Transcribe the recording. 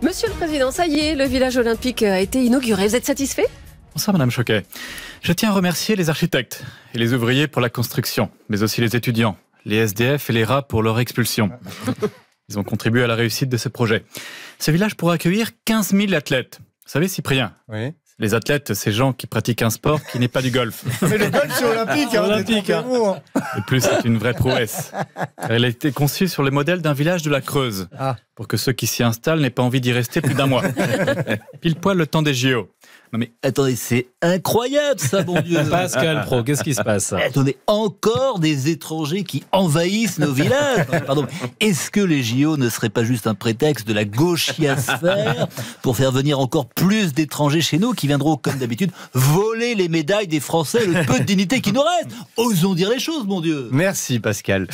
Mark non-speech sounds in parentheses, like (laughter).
Monsieur le Président, ça y est, le village olympique a été inauguré. Vous êtes satisfait Bonsoir Madame Choquet. Je tiens à remercier les architectes et les ouvriers pour la construction, mais aussi les étudiants, les SDF et les rats pour leur expulsion. (laughs) Ils ont contribué à la réussite de ce projet. Ce village pourra accueillir 15 000 athlètes. Vous savez, Cyprien oui. Les athlètes, c'est gens qui pratiquent un sport qui n'est pas du golf. (laughs) Mais le golf, c'est olympique. Hein, olympique hein. Et plus, c'est une vraie prouesse. Elle a été conçue sur le modèle d'un village de la Creuse, ah. pour que ceux qui s'y installent n'aient pas envie d'y rester plus d'un mois. (laughs) Pile poil le temps des JO. Non mais attendez, c'est incroyable ça, bon Dieu. (laughs) Pascal Pro, qu'est-ce qui se passe Attendez, encore des étrangers qui envahissent nos villages. (laughs) Pardon. Est-ce que les JO ne seraient pas juste un prétexte de la gauchiasphère pour faire venir encore plus d'étrangers chez nous qui viendront, comme d'habitude, voler les médailles des Français, le peu de dignité qui nous reste Osons dire les choses mon Dieu. Merci Pascal.